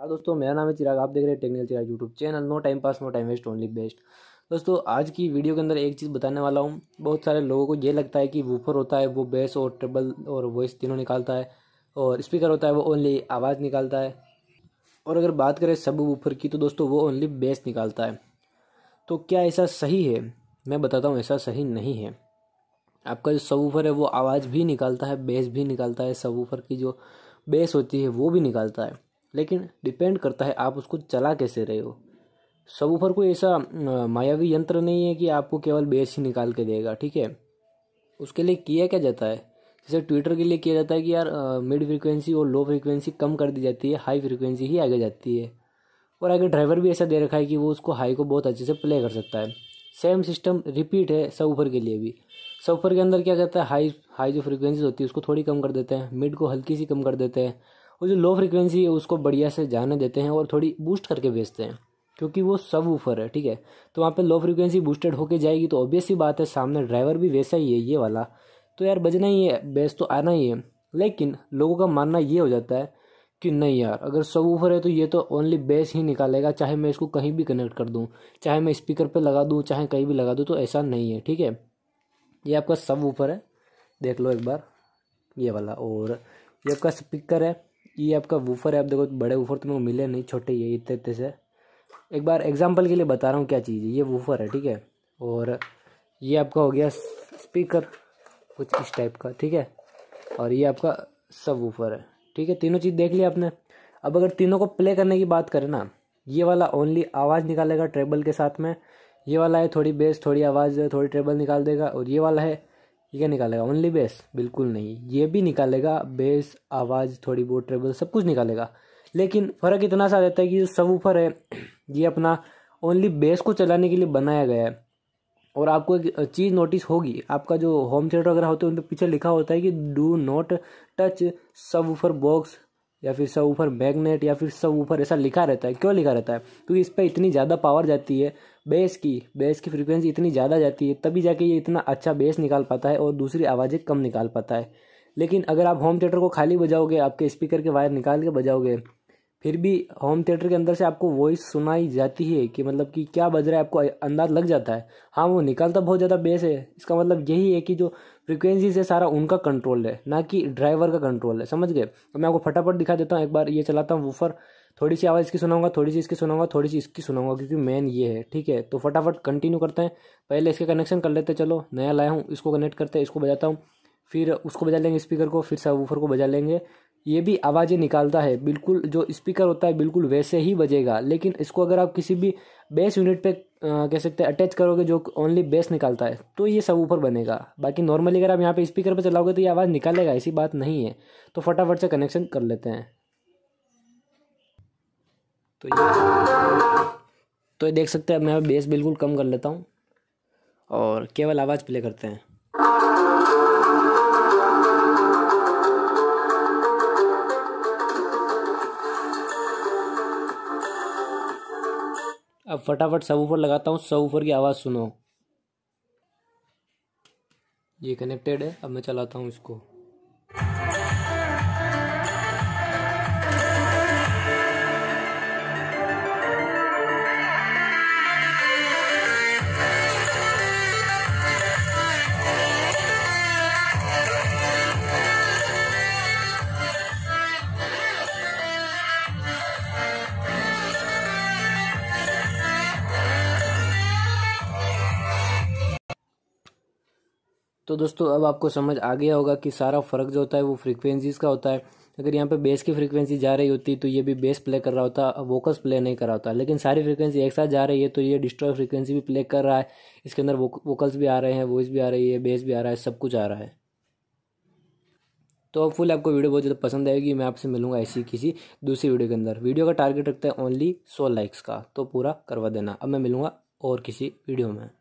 हाँ दोस्तों मेरा नाम है चिराग आप देख रहे हैं technical Chirag YouTube channel no time pass no time waste only best दोस्तों आज की वीडियो के अंदर एक चीज़ बताने वाला हूँ बहुत सारे लोगों को ये लगता है कि वूफर होता है वो बेस और ट्रबल और वॉइस तीनों निकालता है और स्पीकर होता है वो ओनली आवाज़ निकालता है और अगर बात करें सब वूफर की तो दोस्तों वो ओनली बेस निकालता है तो क्या ऐसा सही है मैं बताता हूँ ऐसा सही नहीं है आपका जो सब है वो आवाज़ भी निकालता है बेस भी निकालता है सब की जो बेस होती है वो भी निकालता है लेकिन डिपेंड करता है आप उसको चला कैसे रहे हो सब ऊपर कोई ऐसा मायावी यंत्र नहीं है कि आपको केवल बेस ही निकाल के देगा ठीक है उसके लिए किया क्या जाता है जैसे ट्विटर के लिए किया जाता है कि यार मिड फ्रिक्वेंसी और लो फ्रिक्वेंसी कम कर दी जाती है हाई फ्रिक्वेंसी ही आगे जाती है और आगे ड्राइवर भी ऐसा दे रखा है कि वो उसको हाई को बहुत अच्छे से प्ले कर सकता है सेम सिस्टम रिपीट है सब ऊपर के लिए भी सब ऊपर के अंदर क्या करता है हाई हाई जो फ्रिक्वेंसीज होती है उसको थोड़ी कम कर देते हैं मिड को हल्की सी कम कर देते हैं वो जो लो फ्रिक्वेंसी है उसको बढ़िया से जाने देते हैं और थोड़ी बूस्ट करके भेजते हैं क्योंकि वो सब ऊपर है ठीक है तो वहाँ पे लो फ्रिक्वेंसी बूस्टेड होके जाएगी तो ऑब्वियस ही बात है सामने ड्राइवर भी वैसा ही है ये वाला तो यार बजना ही है बेस तो आना ही है लेकिन लोगों का मानना ये हो जाता है कि नहीं यार अगर सब ऊपर है तो ये तो ओनली बेस ही निकालेगा चाहे मैं इसको कहीं भी कनेक्ट कर दूँ चाहे मैं स्पीकर पर लगा दूँ चाहे कहीं भी लगा दूँ तो ऐसा नहीं है ठीक है ये आपका सब ऊपर है देख लो एक बार ये वाला और ये आपका स्पीकर है ये आपका वूफर है आप देखो बड़े वूफर तुमको तो मिले नहीं छोटे ये इतने इतने से एक बार एग्जाम्पल के लिए बता रहा हूँ क्या चीज़ है ये वूफर है ठीक है और ये आपका हो गया स्पीकर कुछ इस टाइप का ठीक है और ये आपका सब वूफर है ठीक है तीनों चीज़ देख लिया आपने अब अगर तीनों को प्ले करने की बात करें ना ये वाला ओनली आवाज़ निकालेगा ट्रेबल के साथ में ये वाला है थोड़ी बेस थोड़ी आवाज़ थोड़ी ट्रेबल निकाल देगा और ये वाला है ये क्या निकालेगा ओनली बेस बिल्कुल नहीं ये भी निकालेगा बेस आवाज़ थोड़ी बहुत ट्रेबल सब कुछ निकालेगा लेकिन फ़र्क इतना सा रहता है कि जो सब ऊपर है ये अपना ओनली बेस को चलाने के लिए बनाया गया है और आपको एक चीज़ नोटिस होगी आपका जो होम थिएटर वगैरह होते हैं उन पर पीछे लिखा होता है कि डू नॉट टच सब ऊपर बॉक्स या फिर सब ऊपर मैग्नेट या फिर सब ऊपर ऐसा लिखा रहता है क्यों लिखा रहता है क्योंकि इस पर इतनी ज़्यादा पावर जाती है बेस की बेस की फ्रिक्वेंसी इतनी ज़्यादा जाती है तभी जाके ये इतना अच्छा बेस निकाल पाता है और दूसरी आवाज़ें कम निकाल पाता है लेकिन अगर आप होम थिएटर को खाली बजाओगे आपके स्पीकर के वायर निकाल के बजाओगे फिर भी होम थिएटर के अंदर से आपको वॉइस सुनाई जाती है कि मतलब कि क्या बज रहा है आपको अंदाज लग जाता है हाँ वो निकलता तो बहुत ज़्यादा बेस है इसका मतलब यही है कि जो फ्रिक्वेंसी से सारा उनका कंट्रोल है ना कि ड्राइवर का कंट्रोल है समझ गए तो मैं आपको फटाफट दिखा देता हूँ एक बार ये चलाता हूँ वूफर थोड़ी सी आवाज़ इसकी सुनाऊंगा थोड़ी सी इसकी सुनाऊंगा थोड़ी सी इसकी सुनाऊंगा क्योंकि मेन ये है ठीक है तो फटाफट कंटिन्यू करते हैं पहले इसके कनेक्शन कर लेते चलो नया लाया हूँ इसको कनेक्ट करते हैं इसको बजाता हूँ फिर उसको बजा लेंगे स्पीकर को फिर सब को बजा लेंगे ये भी आवाज़ें निकालता है बिल्कुल जो स्पीकर होता है बिल्कुल वैसे ही बजेगा लेकिन इसको अगर आप किसी भी बेस यूनिट पे आ, कह सकते हैं अटैच करोगे जो ओनली बेस निकालता है तो ये सब ऊपर बनेगा बाकी नॉर्मली अगर आप यहाँ पे स्पीकर पे चलाओगे तो ये आवाज़ निकालेगा ऐसी बात नहीं है तो फटाफट से कनेक्शन कर लेते हैं तो ये तो ये देख सकते हैं अब मैं बेस बिल्कुल कम कर लेता हूँ और केवल आवाज़ प्ले करते हैं अब फटाफट सब ऊपर लगाता हूँ सब ऊपर की आवाज़ सुनो ये कनेक्टेड है अब मैं चलाता हूँ इसको तो दोस्तों अब आपको समझ आ गया होगा कि सारा फ़र्क जो होता है वो फ्रीक्वेंसीज़ का होता है अगर यहाँ पे बेस की फ्रीक्वेंसी जा रही होती तो ये भी बेस प्ले कर रहा होता वोकस प्ले नहीं कर रहा होता लेकिन सारी फ्रीक्वेंसी एक साथ जा रही है तो ये डिस्ट्रॉय फ्रीक्वेंसी भी प्ले कर रहा है इसके अंदर वोकल्स भी आ रहे हैं वॉइस भी आ रही है बेस भी आ रहा है सब कुछ आ रहा है तो फुल आपको वीडियो बहुत ज़्यादा पसंद आएगी मैं आपसे मिलूंगा ऐसी किसी दूसरी वीडियो के अंदर वीडियो का टारगेट रखता है ओनली सौ लाइक्स का तो पूरा करवा देना अब मैं मिलूंगा और किसी वीडियो में